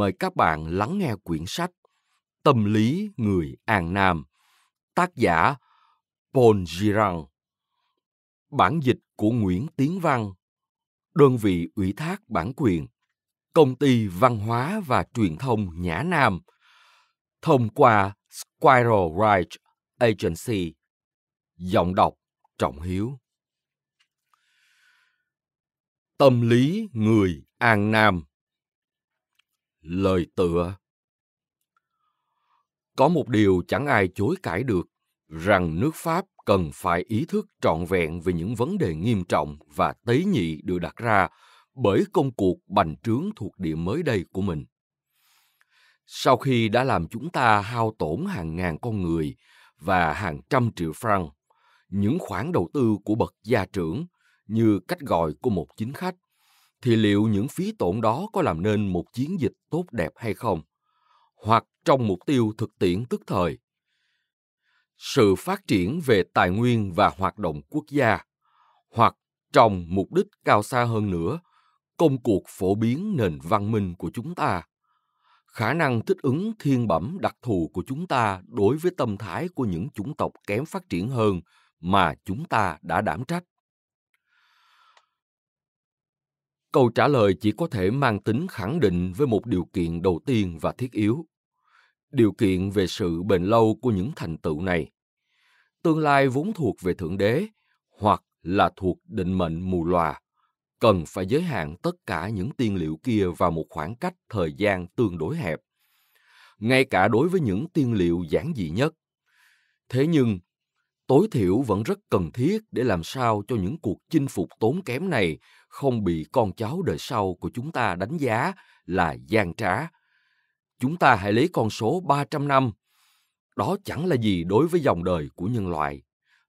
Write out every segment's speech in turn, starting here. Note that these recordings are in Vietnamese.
mời các bạn lắng nghe quyển sách Tâm lý người An Nam, tác giả Paul Girard. Bản dịch của Nguyễn Tiến Văn, đơn vị ủy thác bản quyền, công ty văn hóa và truyền thông Nhã Nam, thông qua Squirrel Rights Agency. Giọng đọc Trọng Hiếu Tâm lý người An Nam lời tựa có một điều chẳng ai chối cãi được rằng nước pháp cần phải ý thức trọn vẹn về những vấn đề nghiêm trọng và tế nhị được đặt ra bởi công cuộc bành trướng thuộc địa mới đây của mình sau khi đã làm chúng ta hao tổn hàng ngàn con người và hàng trăm triệu franc những khoản đầu tư của bậc gia trưởng như cách gọi của một chính khách thì liệu những phí tổn đó có làm nên một chiến dịch tốt đẹp hay không hoặc trong mục tiêu thực tiễn tức thời sự phát triển về tài nguyên và hoạt động quốc gia hoặc trong mục đích cao xa hơn nữa công cuộc phổ biến nền văn minh của chúng ta khả năng thích ứng thiên bẩm đặc thù của chúng ta đối với tâm thái của những chủng tộc kém phát triển hơn mà chúng ta đã đảm trách câu trả lời chỉ có thể mang tính khẳng định với một điều kiện đầu tiên và thiết yếu điều kiện về sự bền lâu của những thành tựu này tương lai vốn thuộc về thượng đế hoặc là thuộc định mệnh mù lòa cần phải giới hạn tất cả những tiên liệu kia vào một khoảng cách thời gian tương đối hẹp ngay cả đối với những tiên liệu giản dị nhất thế nhưng tối thiểu vẫn rất cần thiết để làm sao cho những cuộc chinh phục tốn kém này không bị con cháu đời sau của chúng ta đánh giá là gian trá. Chúng ta hãy lấy con số 300 năm. Đó chẳng là gì đối với dòng đời của nhân loại,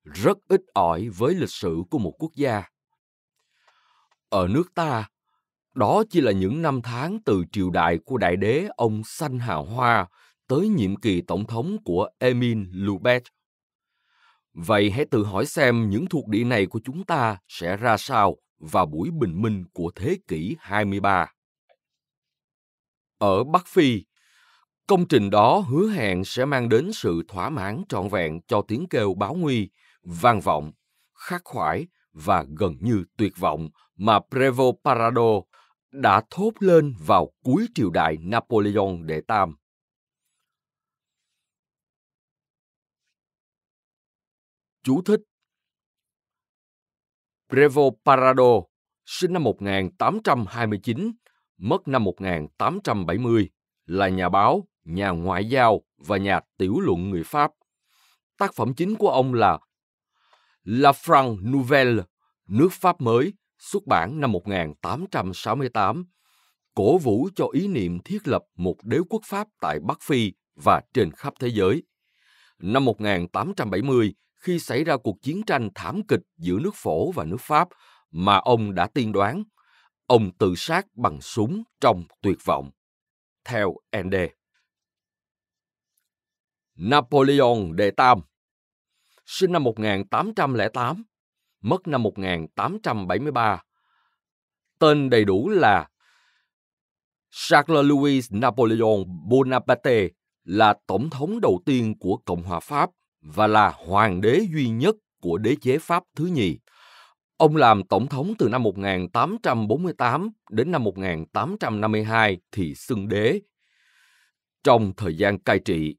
rất ít ỏi với lịch sử của một quốc gia. Ở nước ta, đó chỉ là những năm tháng từ triều đại của đại đế ông Sanh hà Hoa tới nhiệm kỳ tổng thống của Emin Lubet. Vậy hãy tự hỏi xem những thuộc địa này của chúng ta sẽ ra sao vào buổi bình minh của thế kỷ 23. Ở Bắc Phi, công trình đó hứa hẹn sẽ mang đến sự thỏa mãn trọn vẹn cho tiếng kêu báo nguy, vang vọng, khắc khoải và gần như tuyệt vọng mà Prevo Parado đã thốt lên vào cuối triều đại Napoleon đệ tam. Chú thích Revo Parado, sinh năm 1829, mất năm 1870, là nhà báo, nhà ngoại giao và nhà tiểu luận người Pháp. Tác phẩm chính của ông là La France Nouvelle, nước Pháp mới, xuất bản năm 1868, cổ vũ cho ý niệm thiết lập một đế quốc Pháp tại Bắc Phi và trên khắp thế giới. Năm 1870, khi xảy ra cuộc chiến tranh thảm kịch giữa nước Phổ và nước Pháp mà ông đã tiên đoán. Ông tự sát bằng súng trong tuyệt vọng. Theo ND. Napoleon Đệ Tam Sinh năm 1808, mất năm 1873. Tên đầy đủ là Charles Louis Napoleon Bonaparte là tổng thống đầu tiên của Cộng hòa Pháp và là hoàng đế duy nhất của đế chế Pháp thứ nhì. Ông làm tổng thống từ năm 1848 đến năm 1852 thì xưng đế. Trong thời gian cai trị,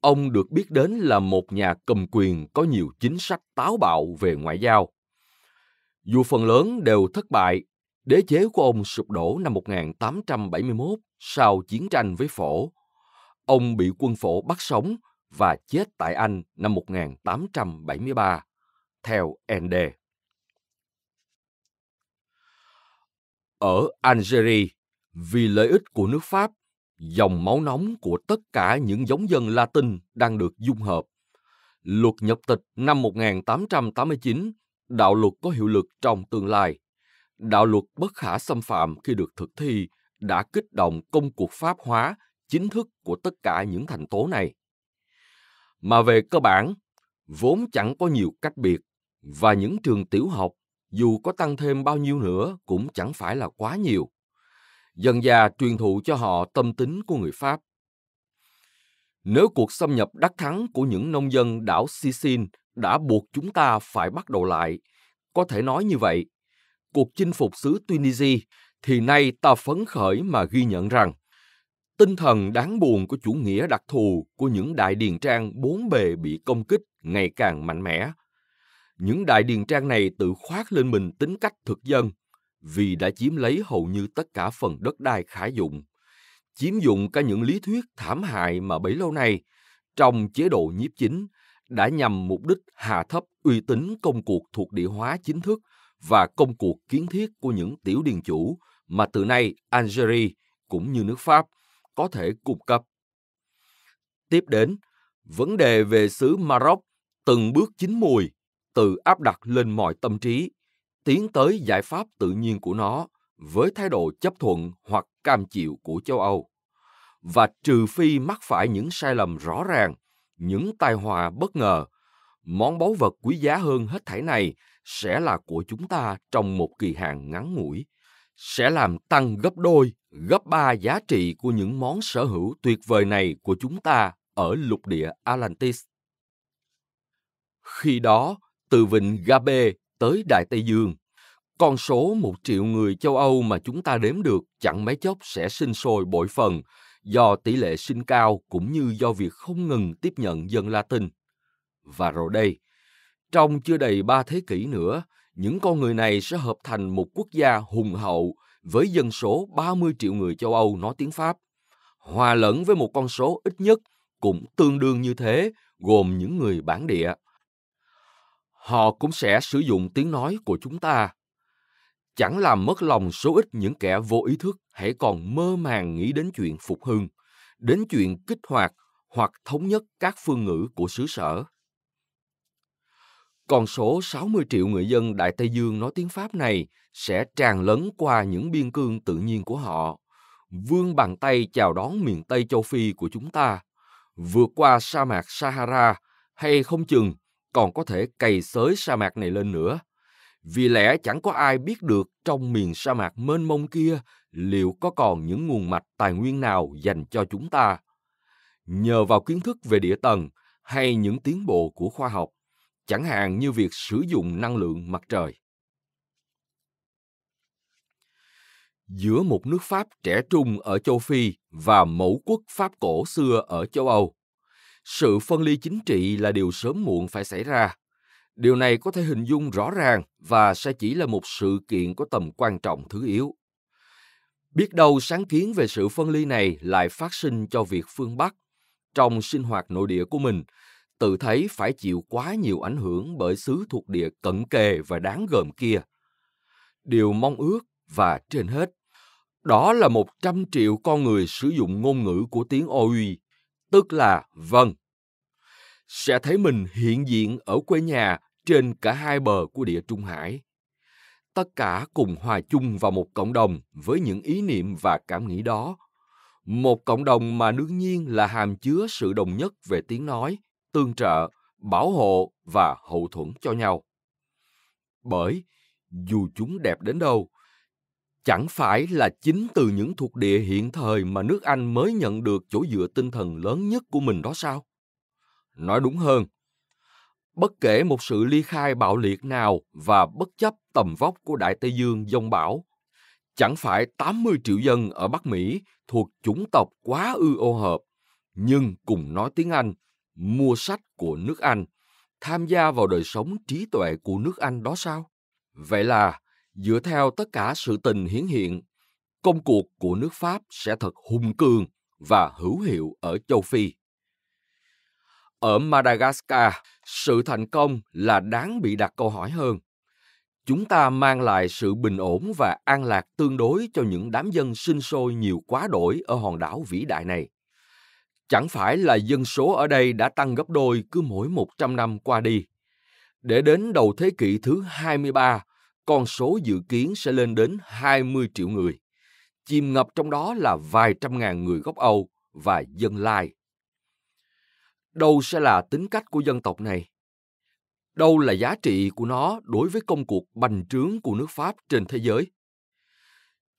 ông được biết đến là một nhà cầm quyền có nhiều chính sách táo bạo về ngoại giao. Dù phần lớn đều thất bại, đế chế của ông sụp đổ năm 1871 sau chiến tranh với phổ. Ông bị quân phổ bắt sống và chết tại Anh năm 1873, theo ND. Ở Algeria, vì lợi ích của nước Pháp, dòng máu nóng của tất cả những giống dân Latin đang được dung hợp. Luật nhập tịch năm 1889, đạo luật có hiệu lực trong tương lai. Đạo luật bất khả xâm phạm khi được thực thi đã kích động công cuộc Pháp hóa chính thức của tất cả những thành tố này mà về cơ bản vốn chẳng có nhiều cách biệt và những trường tiểu học dù có tăng thêm bao nhiêu nữa cũng chẳng phải là quá nhiều dần dà truyền thụ cho họ tâm tính của người pháp nếu cuộc xâm nhập đắc thắng của những nông dân đảo sicin đã buộc chúng ta phải bắt đầu lại có thể nói như vậy cuộc chinh phục xứ tunisia thì nay ta phấn khởi mà ghi nhận rằng tinh thần đáng buồn của chủ nghĩa đặc thù của những đại điền trang bốn bề bị công kích ngày càng mạnh mẽ. Những đại điền trang này tự khoác lên mình tính cách thực dân, vì đã chiếm lấy hầu như tất cả phần đất đai khả dụng, chiếm dụng cả những lý thuyết thảm hại mà bấy lâu nay trong chế độ nhiếp chính đã nhằm mục đích hạ thấp uy tín công cuộc thuộc địa hóa chính thức và công cuộc kiến thiết của những tiểu điền chủ mà từ nay Algeria cũng như nước Pháp có thể cung cấp. Tiếp đến, vấn đề về xứ Maroc từng bước chín mùi, tự áp đặt lên mọi tâm trí, tiến tới giải pháp tự nhiên của nó với thái độ chấp thuận hoặc cam chịu của châu Âu. Và trừ phi mắc phải những sai lầm rõ ràng, những tai họa bất ngờ, món báu vật quý giá hơn hết thảy này sẽ là của chúng ta trong một kỳ hạn ngắn ngủi, sẽ làm tăng gấp đôi gấp ba giá trị của những món sở hữu tuyệt vời này của chúng ta ở lục địa Atlantis. Khi đó, từ vịnh Gabe tới Đại Tây Dương, con số một triệu người châu Âu mà chúng ta đếm được chẳng mấy chốc sẽ sinh sôi bội phần do tỷ lệ sinh cao cũng như do việc không ngừng tiếp nhận dân Latin. Và rồi đây, trong chưa đầy ba thế kỷ nữa, những con người này sẽ hợp thành một quốc gia hùng hậu với dân số 30 triệu người châu Âu nói tiếng Pháp, hòa lẫn với một con số ít nhất cũng tương đương như thế, gồm những người bản địa. Họ cũng sẽ sử dụng tiếng nói của chúng ta. Chẳng làm mất lòng số ít những kẻ vô ý thức hãy còn mơ màng nghĩ đến chuyện phục hưng, đến chuyện kích hoạt hoặc thống nhất các phương ngữ của xứ sở. Con số 60 triệu người dân Đại Tây Dương nói tiếng Pháp này sẽ tràn lấn qua những biên cương tự nhiên của họ, vươn bàn tay chào đón miền Tây châu Phi của chúng ta, vượt qua sa mạc Sahara hay không chừng còn có thể cày xới sa mạc này lên nữa. Vì lẽ chẳng có ai biết được trong miền sa mạc mênh mông kia liệu có còn những nguồn mạch tài nguyên nào dành cho chúng ta. Nhờ vào kiến thức về địa tầng hay những tiến bộ của khoa học, chẳng hạn như việc sử dụng năng lượng mặt trời. Giữa một nước Pháp trẻ trung ở châu Phi và mẫu quốc Pháp cổ xưa ở châu Âu, sự phân ly chính trị là điều sớm muộn phải xảy ra. Điều này có thể hình dung rõ ràng và sẽ chỉ là một sự kiện có tầm quan trọng thứ yếu. Biết đâu sáng kiến về sự phân ly này lại phát sinh cho việc phương Bắc trong sinh hoạt nội địa của mình tự thấy phải chịu quá nhiều ảnh hưởng bởi xứ thuộc địa cận kề và đáng gờm kia. Điều mong ước và trên hết, đó là một trăm triệu con người sử dụng ngôn ngữ của tiếng Ôi, tức là vâng. Sẽ thấy mình hiện diện ở quê nhà trên cả hai bờ của địa Trung Hải. Tất cả cùng hòa chung vào một cộng đồng với những ý niệm và cảm nghĩ đó. Một cộng đồng mà đương nhiên là hàm chứa sự đồng nhất về tiếng nói, tương trợ, bảo hộ và hậu thuẫn cho nhau. Bởi dù chúng đẹp đến đâu, chẳng phải là chính từ những thuộc địa hiện thời mà nước Anh mới nhận được chỗ dựa tinh thần lớn nhất của mình đó sao? Nói đúng hơn, bất kể một sự ly khai bạo liệt nào và bất chấp tầm vóc của Đại Tây Dương dông bão, chẳng phải 80 triệu dân ở Bắc Mỹ thuộc chủng tộc quá ư ô hợp, nhưng cùng nói tiếng Anh mua sách của nước Anh, tham gia vào đời sống trí tuệ của nước Anh đó sao? Vậy là, dựa theo tất cả sự tình hiển hiện, công cuộc của nước Pháp sẽ thật hùng cường và hữu hiệu ở châu Phi. Ở Madagascar, sự thành công là đáng bị đặt câu hỏi hơn. Chúng ta mang lại sự bình ổn và an lạc tương đối cho những đám dân sinh sôi nhiều quá đổi ở hòn đảo vĩ đại này. Chẳng phải là dân số ở đây đã tăng gấp đôi cứ mỗi 100 năm qua đi. Để đến đầu thế kỷ thứ 23, con số dự kiến sẽ lên đến 20 triệu người. Chìm ngập trong đó là vài trăm ngàn người gốc Âu và dân Lai. Đâu sẽ là tính cách của dân tộc này? Đâu là giá trị của nó đối với công cuộc bành trướng của nước Pháp trên thế giới?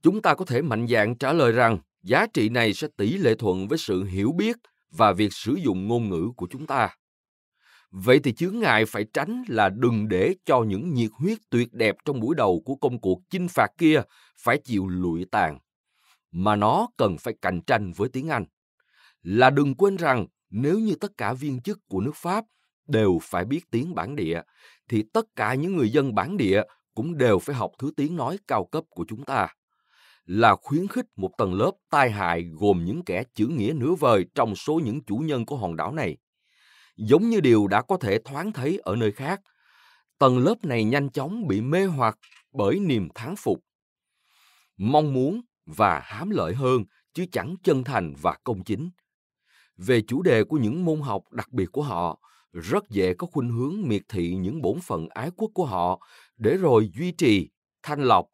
Chúng ta có thể mạnh dạn trả lời rằng giá trị này sẽ tỷ lệ thuận với sự hiểu biết và việc sử dụng ngôn ngữ của chúng ta vậy thì chướng ngại phải tránh là đừng để cho những nhiệt huyết tuyệt đẹp trong buổi đầu của công cuộc chinh phạt kia phải chịu lụi tàn mà nó cần phải cạnh tranh với tiếng anh là đừng quên rằng nếu như tất cả viên chức của nước pháp đều phải biết tiếng bản địa thì tất cả những người dân bản địa cũng đều phải học thứ tiếng nói cao cấp của chúng ta là khuyến khích một tầng lớp tai hại gồm những kẻ chữ nghĩa nửa vời trong số những chủ nhân của hòn đảo này. Giống như điều đã có thể thoáng thấy ở nơi khác, tầng lớp này nhanh chóng bị mê hoặc bởi niềm thắng phục. Mong muốn và hám lợi hơn chứ chẳng chân thành và công chính. Về chủ đề của những môn học đặc biệt của họ, rất dễ có khuynh hướng miệt thị những bổn phận ái quốc của họ để rồi duy trì, thanh lọc,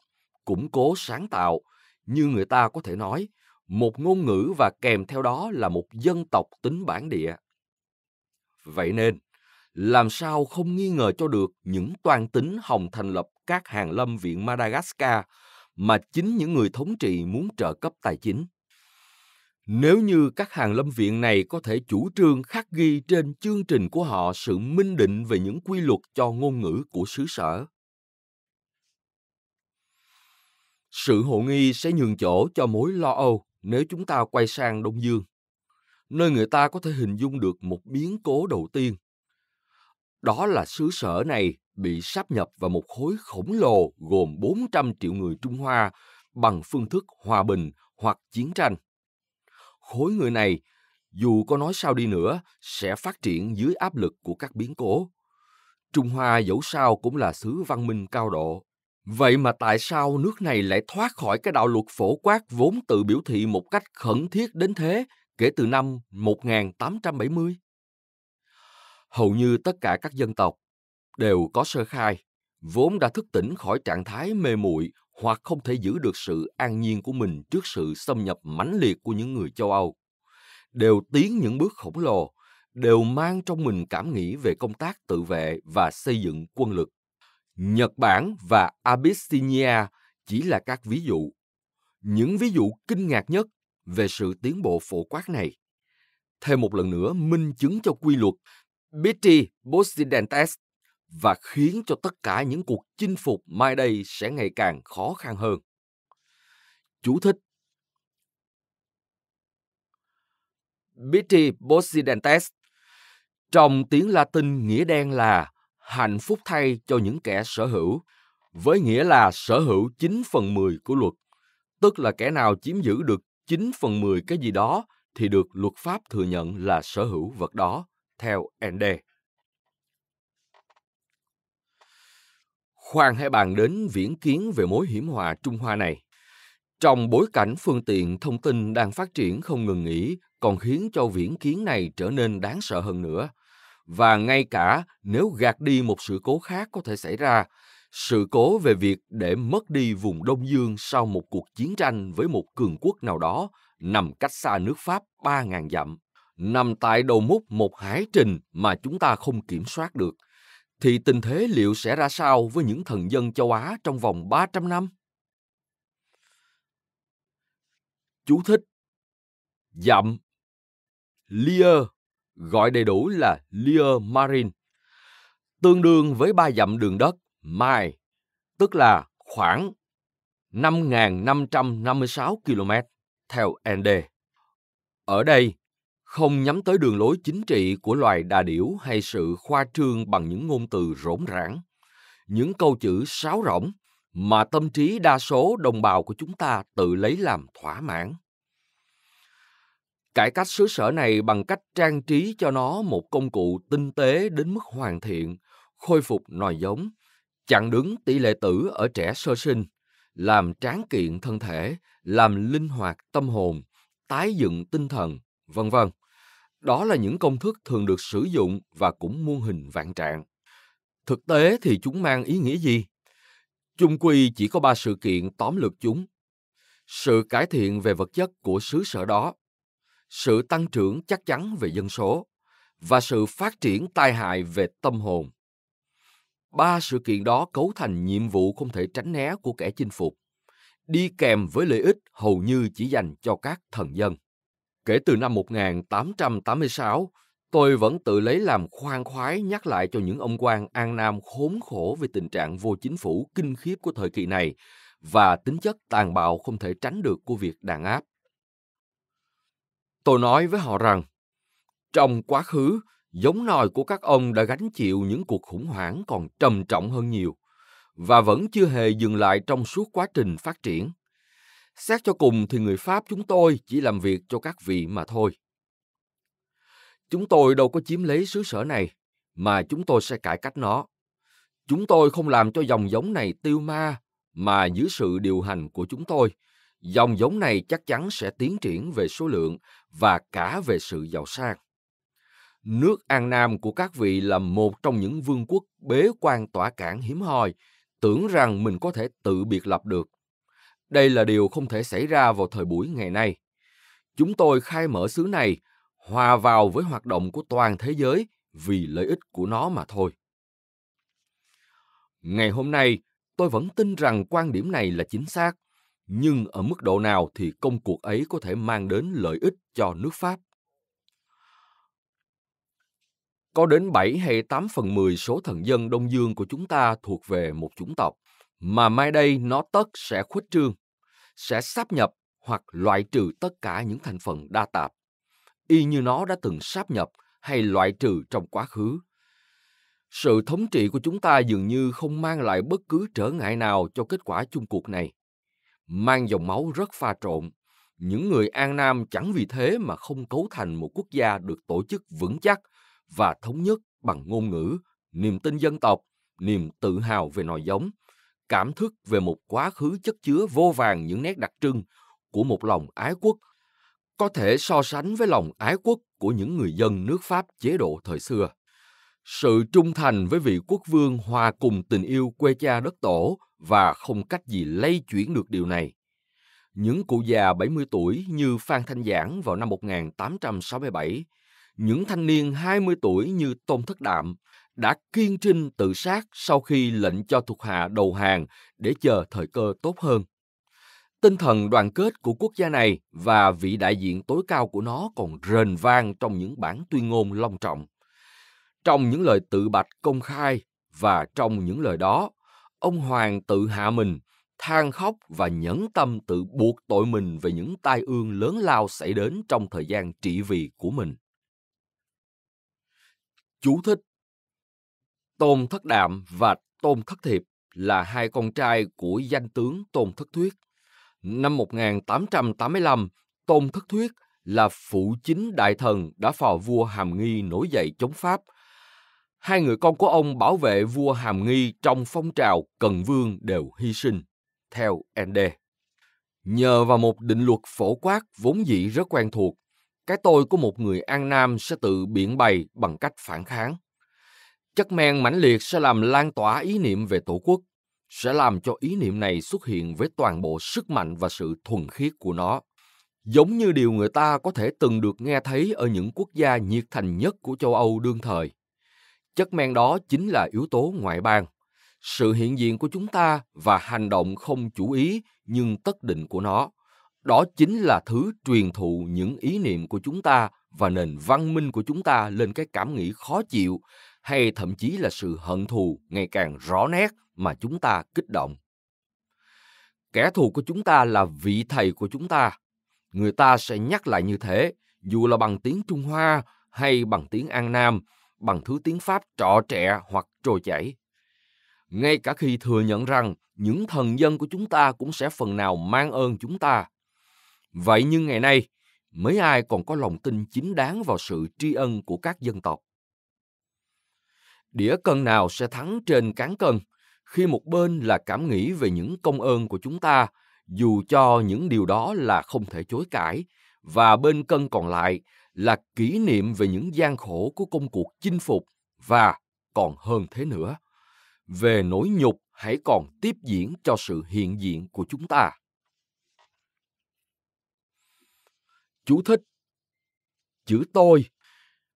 củng cố sáng tạo, như người ta có thể nói một ngôn ngữ và kèm theo đó là một dân tộc tính bản địa vậy nên làm sao không nghi ngờ cho được những toàn tính hồng thành lập các hàng lâm viện madagascar mà chính những người thống trị muốn trợ cấp tài chính nếu như các hàng lâm viện này có thể chủ trương khắc ghi trên chương trình của họ sự minh định về những quy luật cho ngôn ngữ của xứ sở Sự hộ nghi sẽ nhường chỗ cho mối lo âu nếu chúng ta quay sang Đông Dương, nơi người ta có thể hình dung được một biến cố đầu tiên. Đó là xứ sở này bị sáp nhập vào một khối khổng lồ gồm 400 triệu người Trung Hoa bằng phương thức hòa bình hoặc chiến tranh. Khối người này, dù có nói sao đi nữa, sẽ phát triển dưới áp lực của các biến cố. Trung Hoa dẫu sao cũng là xứ văn minh cao độ. Vậy mà tại sao nước này lại thoát khỏi cái đạo luật phổ quát vốn tự biểu thị một cách khẩn thiết đến thế kể từ năm 1870? Hầu như tất cả các dân tộc đều có sơ khai, vốn đã thức tỉnh khỏi trạng thái mê muội hoặc không thể giữ được sự an nhiên của mình trước sự xâm nhập mãnh liệt của những người châu Âu. Đều tiến những bước khổng lồ, đều mang trong mình cảm nghĩ về công tác tự vệ và xây dựng quân lực Nhật Bản và Abyssinia chỉ là các ví dụ. Những ví dụ kinh ngạc nhất về sự tiến bộ phổ quát này. Thêm một lần nữa minh chứng cho quy luật Biti Bosidantes và khiến cho tất cả những cuộc chinh phục mai đây sẽ ngày càng khó khăn hơn. Chú thích Biti Bosidantes trong tiếng Latin nghĩa đen là hạnh phúc thay cho những kẻ sở hữu, với nghĩa là sở hữu 9 phần 10 của luật, tức là kẻ nào chiếm giữ được 9 phần 10 cái gì đó thì được luật pháp thừa nhận là sở hữu vật đó, theo ND. Khoan hãy bàn đến viễn kiến về mối hiểm họa Trung Hoa này. Trong bối cảnh phương tiện thông tin đang phát triển không ngừng nghỉ, còn khiến cho viễn kiến này trở nên đáng sợ hơn nữa – và ngay cả nếu gạt đi một sự cố khác có thể xảy ra sự cố về việc để mất đi vùng Đông Dương sau một cuộc chiến tranh với một cường quốc nào đó nằm cách xa nước Pháp 3.000 dặm, nằm tại đầu mút một hải trình mà chúng ta không kiểm soát được, thì tình thế liệu sẽ ra sao với những thần dân châu Á trong vòng 300 năm? Chú thích Dặm Lier gọi đầy đủ là Lear Marine, tương đương với ba dặm đường đất Mai, tức là khoảng 5.556 km theo ND. Ở đây, không nhắm tới đường lối chính trị của loài đà điểu hay sự khoa trương bằng những ngôn từ rỗng rãng, những câu chữ sáo rỗng mà tâm trí đa số đồng bào của chúng ta tự lấy làm thỏa mãn cải cách xứ sở này bằng cách trang trí cho nó một công cụ tinh tế đến mức hoàn thiện khôi phục nòi giống chặn đứng tỷ lệ tử ở trẻ sơ sinh làm tráng kiện thân thể làm linh hoạt tâm hồn tái dựng tinh thần vân vân đó là những công thức thường được sử dụng và cũng muôn hình vạn trạng thực tế thì chúng mang ý nghĩa gì chung quy chỉ có ba sự kiện tóm lược chúng sự cải thiện về vật chất của xứ sở đó sự tăng trưởng chắc chắn về dân số và sự phát triển tai hại về tâm hồn. Ba sự kiện đó cấu thành nhiệm vụ không thể tránh né của kẻ chinh phục, đi kèm với lợi ích hầu như chỉ dành cho các thần dân. Kể từ năm 1886, tôi vẫn tự lấy làm khoan khoái nhắc lại cho những ông quan An Nam khốn khổ về tình trạng vô chính phủ kinh khiếp của thời kỳ này và tính chất tàn bạo không thể tránh được của việc đàn áp. Tôi nói với họ rằng, trong quá khứ, giống nòi của các ông đã gánh chịu những cuộc khủng hoảng còn trầm trọng hơn nhiều và vẫn chưa hề dừng lại trong suốt quá trình phát triển. Xét cho cùng thì người Pháp chúng tôi chỉ làm việc cho các vị mà thôi. Chúng tôi đâu có chiếm lấy xứ sở này, mà chúng tôi sẽ cải cách nó. Chúng tôi không làm cho dòng giống này tiêu ma, mà dưới sự điều hành của chúng tôi, dòng giống này chắc chắn sẽ tiến triển về số lượng và cả về sự giàu sang. Nước An Nam của các vị là một trong những vương quốc bế quan tỏa cảng hiếm hoi, tưởng rằng mình có thể tự biệt lập được. Đây là điều không thể xảy ra vào thời buổi ngày nay. Chúng tôi khai mở xứ này, hòa vào với hoạt động của toàn thế giới vì lợi ích của nó mà thôi. Ngày hôm nay, tôi vẫn tin rằng quan điểm này là chính xác nhưng ở mức độ nào thì công cuộc ấy có thể mang đến lợi ích cho nước Pháp. Có đến 7 hay 8 phần 10 số thần dân Đông Dương của chúng ta thuộc về một chủng tộc, mà mai đây nó tất sẽ khuếch trương, sẽ sáp nhập hoặc loại trừ tất cả những thành phần đa tạp, y như nó đã từng sáp nhập hay loại trừ trong quá khứ. Sự thống trị của chúng ta dường như không mang lại bất cứ trở ngại nào cho kết quả chung cuộc này mang dòng máu rất pha trộn. Những người An Nam chẳng vì thế mà không cấu thành một quốc gia được tổ chức vững chắc và thống nhất bằng ngôn ngữ, niềm tin dân tộc, niềm tự hào về nòi giống, cảm thức về một quá khứ chất chứa vô vàng những nét đặc trưng của một lòng ái quốc có thể so sánh với lòng ái quốc của những người dân nước Pháp chế độ thời xưa sự trung thành với vị quốc vương hòa cùng tình yêu quê cha đất tổ và không cách gì lay chuyển được điều này. Những cụ già 70 tuổi như Phan Thanh Giảng vào năm 1867, những thanh niên 20 tuổi như Tôn Thất Đạm đã kiên trinh tự sát sau khi lệnh cho thuộc hạ đầu hàng để chờ thời cơ tốt hơn. Tinh thần đoàn kết của quốc gia này và vị đại diện tối cao của nó còn rền vang trong những bản tuyên ngôn long trọng. Trong những lời tự bạch công khai và trong những lời đó, ông Hoàng tự hạ mình, than khóc và nhẫn tâm tự buộc tội mình về những tai ương lớn lao xảy đến trong thời gian trị vì của mình. Chú thích Tôn Thất Đạm và Tôn Thất Thiệp là hai con trai của danh tướng Tôn Thất Thuyết. Năm 1885, Tôn Thất Thuyết là phụ chính đại thần đã phò vua Hàm Nghi nổi dậy chống Pháp – hai người con của ông bảo vệ vua Hàm Nghi trong phong trào Cần Vương đều hy sinh, theo ND. Nhờ vào một định luật phổ quát vốn dĩ rất quen thuộc, cái tôi của một người An Nam sẽ tự biện bày bằng cách phản kháng. Chất men mãnh liệt sẽ làm lan tỏa ý niệm về tổ quốc, sẽ làm cho ý niệm này xuất hiện với toàn bộ sức mạnh và sự thuần khiết của nó. Giống như điều người ta có thể từng được nghe thấy ở những quốc gia nhiệt thành nhất của châu Âu đương thời – chất men đó chính là yếu tố ngoại bang sự hiện diện của chúng ta và hành động không chủ ý nhưng tất định của nó đó chính là thứ truyền thụ những ý niệm của chúng ta và nền văn minh của chúng ta lên cái cảm nghĩ khó chịu hay thậm chí là sự hận thù ngày càng rõ nét mà chúng ta kích động kẻ thù của chúng ta là vị thầy của chúng ta người ta sẽ nhắc lại như thế dù là bằng tiếng trung hoa hay bằng tiếng an nam bằng thứ tiếng Pháp trọ trẻ hoặc trôi chảy. Ngay cả khi thừa nhận rằng những thần dân của chúng ta cũng sẽ phần nào mang ơn chúng ta. Vậy nhưng ngày nay, mấy ai còn có lòng tin chính đáng vào sự tri ân của các dân tộc. Đĩa cân nào sẽ thắng trên cán cân khi một bên là cảm nghĩ về những công ơn của chúng ta, dù cho những điều đó là không thể chối cãi, và bên cân còn lại là kỷ niệm về những gian khổ của công cuộc chinh phục và còn hơn thế nữa về nỗi nhục hãy còn tiếp diễn cho sự hiện diện của chúng ta chú thích chữ tôi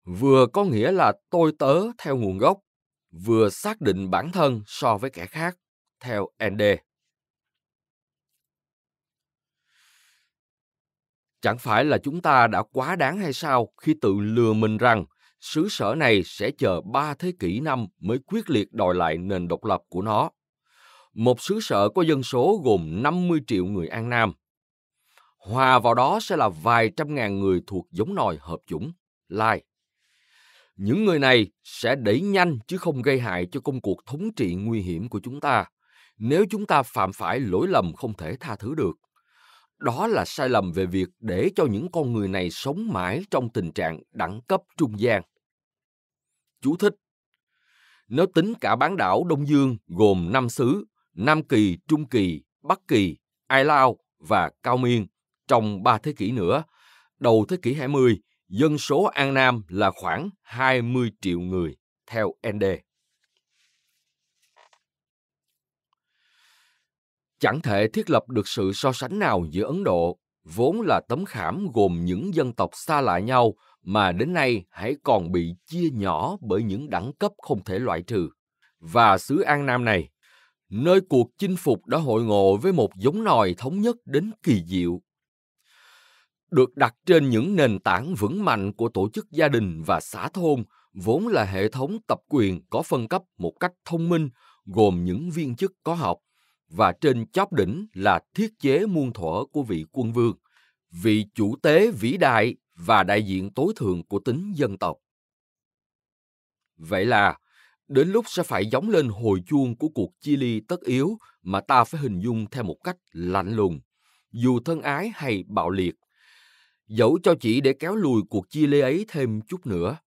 vừa có nghĩa là tôi tớ theo nguồn gốc vừa xác định bản thân so với kẻ khác theo nd Chẳng phải là chúng ta đã quá đáng hay sao khi tự lừa mình rằng xứ sở này sẽ chờ ba thế kỷ năm mới quyết liệt đòi lại nền độc lập của nó. Một xứ sở có dân số gồm 50 triệu người An Nam. Hòa vào đó sẽ là vài trăm ngàn người thuộc giống nòi hợp chủng, Lai. Những người này sẽ đẩy nhanh chứ không gây hại cho công cuộc thống trị nguy hiểm của chúng ta nếu chúng ta phạm phải lỗi lầm không thể tha thứ được đó là sai lầm về việc để cho những con người này sống mãi trong tình trạng đẳng cấp trung gian chú thích nếu tính cả bán đảo đông dương gồm năm xứ nam kỳ trung kỳ bắc kỳ ai lao và cao miên trong ba thế kỷ nữa đầu thế kỷ 20, dân số An Nam là khoảng 20 triệu người, theo ND. chẳng thể thiết lập được sự so sánh nào giữa ấn độ vốn là tấm khảm gồm những dân tộc xa lạ nhau mà đến nay hãy còn bị chia nhỏ bởi những đẳng cấp không thể loại trừ và xứ an nam này nơi cuộc chinh phục đã hội ngộ với một giống nòi thống nhất đến kỳ diệu được đặt trên những nền tảng vững mạnh của tổ chức gia đình và xã thôn vốn là hệ thống tập quyền có phân cấp một cách thông minh gồm những viên chức có học và trên chóp đỉnh là thiết chế muôn thuở của vị quân vương, vị chủ tế vĩ đại và đại diện tối thượng của tính dân tộc. Vậy là, đến lúc sẽ phải giống lên hồi chuông của cuộc chia ly tất yếu mà ta phải hình dung theo một cách lạnh lùng, dù thân ái hay bạo liệt. Dẫu cho chỉ để kéo lùi cuộc chia ly ấy thêm chút nữa.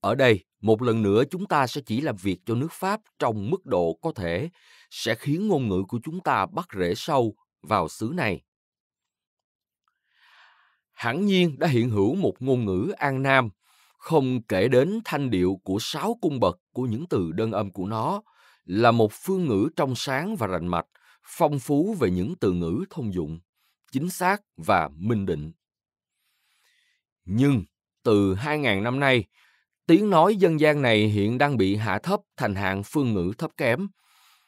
Ở đây, một lần nữa chúng ta sẽ chỉ làm việc cho nước pháp trong mức độ có thể sẽ khiến ngôn ngữ của chúng ta bắt rễ sâu vào xứ này hẳn nhiên đã hiện hữu một ngôn ngữ an nam không kể đến thanh điệu của sáu cung bậc của những từ đơn âm của nó là một phương ngữ trong sáng và rành mạch phong phú về những từ ngữ thông dụng chính xác và minh định nhưng từ 2.000 năm nay Tiếng nói dân gian này hiện đang bị hạ thấp thành hạng phương ngữ thấp kém,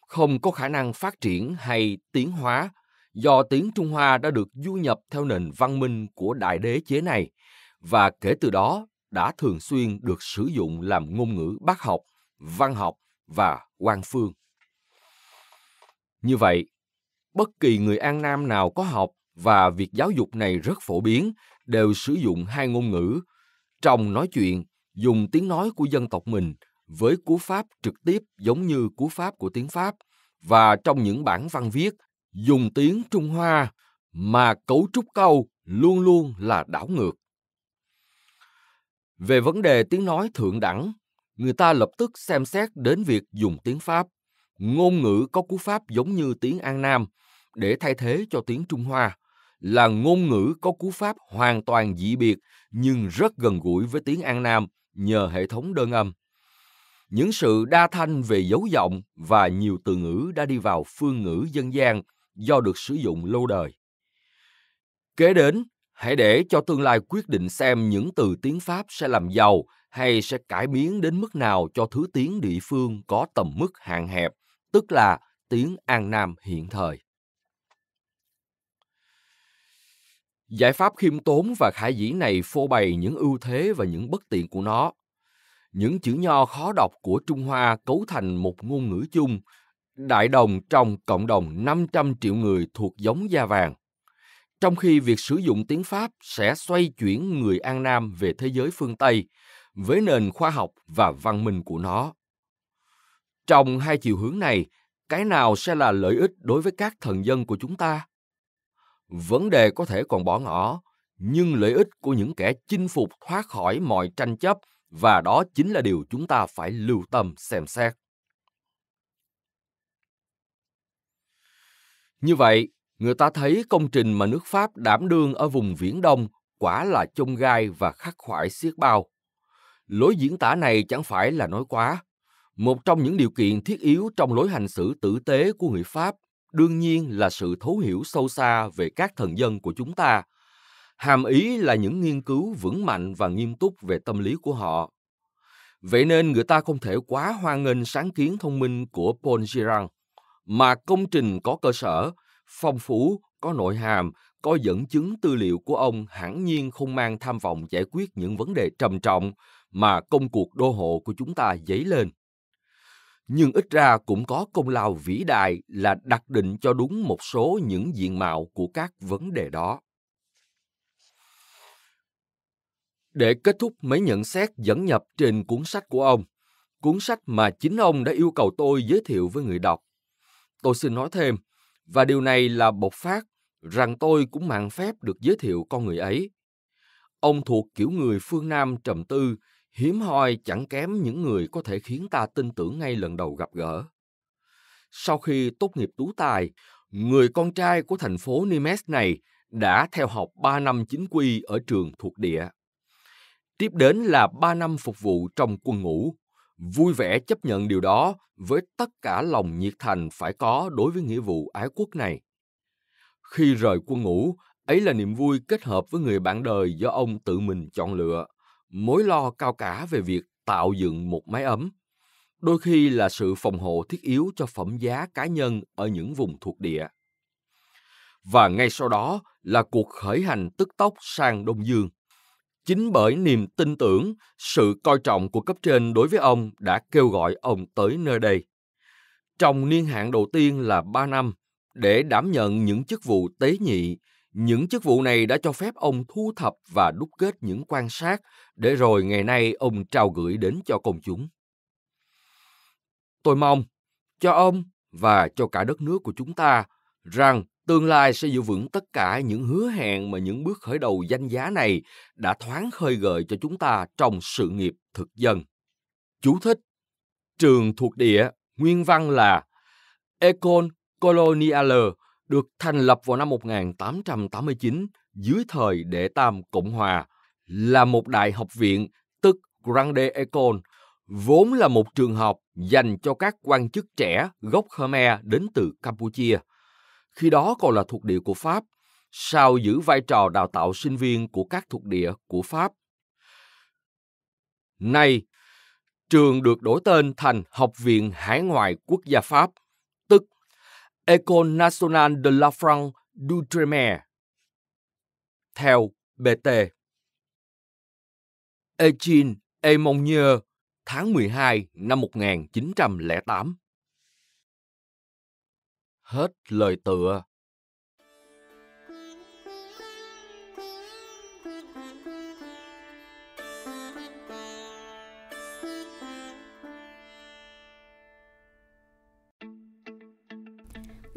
không có khả năng phát triển hay tiến hóa do tiếng Trung Hoa đã được du nhập theo nền văn minh của đại đế chế này và kể từ đó đã thường xuyên được sử dụng làm ngôn ngữ bác học, văn học và quan phương. Như vậy, bất kỳ người An Nam nào có học và việc giáo dục này rất phổ biến đều sử dụng hai ngôn ngữ trong nói chuyện dùng tiếng nói của dân tộc mình với cú pháp trực tiếp giống như cú pháp của tiếng Pháp và trong những bản văn viết dùng tiếng Trung Hoa mà cấu trúc câu luôn luôn là đảo ngược. Về vấn đề tiếng nói thượng đẳng, người ta lập tức xem xét đến việc dùng tiếng Pháp, ngôn ngữ có cú pháp giống như tiếng An Nam để thay thế cho tiếng Trung Hoa là ngôn ngữ có cú pháp hoàn toàn dị biệt nhưng rất gần gũi với tiếng An Nam nhờ hệ thống đơn âm. Những sự đa thanh về dấu giọng và nhiều từ ngữ đã đi vào phương ngữ dân gian do được sử dụng lâu đời. Kế đến, hãy để cho tương lai quyết định xem những từ tiếng Pháp sẽ làm giàu hay sẽ cải biến đến mức nào cho thứ tiếng địa phương có tầm mức hạn hẹp, tức là tiếng An Nam hiện thời. Giải pháp khiêm tốn và khả dĩ này phô bày những ưu thế và những bất tiện của nó. Những chữ nho khó đọc của Trung Hoa cấu thành một ngôn ngữ chung, đại đồng trong cộng đồng 500 triệu người thuộc giống da vàng. Trong khi việc sử dụng tiếng Pháp sẽ xoay chuyển người An Nam về thế giới phương Tây với nền khoa học và văn minh của nó. Trong hai chiều hướng này, cái nào sẽ là lợi ích đối với các thần dân của chúng ta? vấn đề có thể còn bỏ ngỏ nhưng lợi ích của những kẻ chinh phục thoát khỏi mọi tranh chấp và đó chính là điều chúng ta phải lưu tâm xem xét như vậy người ta thấy công trình mà nước pháp đảm đương ở vùng viễn đông quả là chông gai và khắc khoải xiết bao lối diễn tả này chẳng phải là nói quá một trong những điều kiện thiết yếu trong lối hành xử tử tế của người pháp đương nhiên là sự thấu hiểu sâu xa về các thần dân của chúng ta hàm ý là những nghiên cứu vững mạnh và nghiêm túc về tâm lý của họ vậy nên người ta không thể quá hoan nghênh sáng kiến thông minh của paul girard mà công trình có cơ sở phong phú có nội hàm có dẫn chứng tư liệu của ông hẳn nhiên không mang tham vọng giải quyết những vấn đề trầm trọng mà công cuộc đô hộ của chúng ta dấy lên nhưng ít ra cũng có công lao vĩ đại là đặt định cho đúng một số những diện mạo của các vấn đề đó. Để kết thúc mấy nhận xét dẫn nhập trên cuốn sách của ông, cuốn sách mà chính ông đã yêu cầu tôi giới thiệu với người đọc. Tôi xin nói thêm, và điều này là bộc phát, rằng tôi cũng mạng phép được giới thiệu con người ấy. Ông thuộc kiểu người phương Nam trầm tư, hiếm hoi chẳng kém những người có thể khiến ta tin tưởng ngay lần đầu gặp gỡ. Sau khi tốt nghiệp tú tài, người con trai của thành phố Nimes này đã theo học 3 năm chính quy ở trường thuộc địa. Tiếp đến là 3 năm phục vụ trong quân ngũ, vui vẻ chấp nhận điều đó với tất cả lòng nhiệt thành phải có đối với nghĩa vụ ái quốc này. Khi rời quân ngũ, ấy là niềm vui kết hợp với người bạn đời do ông tự mình chọn lựa mối lo cao cả về việc tạo dựng một mái ấm đôi khi là sự phòng hộ thiết yếu cho phẩm giá cá nhân ở những vùng thuộc địa và ngay sau đó là cuộc khởi hành tức tốc sang đông dương chính bởi niềm tin tưởng sự coi trọng của cấp trên đối với ông đã kêu gọi ông tới nơi đây trong niên hạn đầu tiên là ba năm để đảm nhận những chức vụ tế nhị những chức vụ này đã cho phép ông thu thập và đúc kết những quan sát để rồi ngày nay ông trao gửi đến cho công chúng tôi mong cho ông và cho cả đất nước của chúng ta rằng tương lai sẽ giữ vững tất cả những hứa hẹn mà những bước khởi đầu danh giá này đã thoáng khơi gợi cho chúng ta trong sự nghiệp thực dân. Chú thích Trường thuộc địa, nguyên văn là Econ Coloniale được thành lập vào năm 1889 dưới thời Đệ Tam Cộng Hòa, là một đại học viện tức Grande École, vốn là một trường học dành cho các quan chức trẻ gốc Khmer đến từ Campuchia. Khi đó còn là thuộc địa của Pháp, sau giữ vai trò đào tạo sinh viên của các thuộc địa của Pháp. Nay, trường được đổi tên thành Học viện Hải ngoại Quốc gia Pháp – École Nationale de la France d'Outre-mer. Theo BT Etienne Emonnier, tháng 12 năm 1908 Hết lời tựa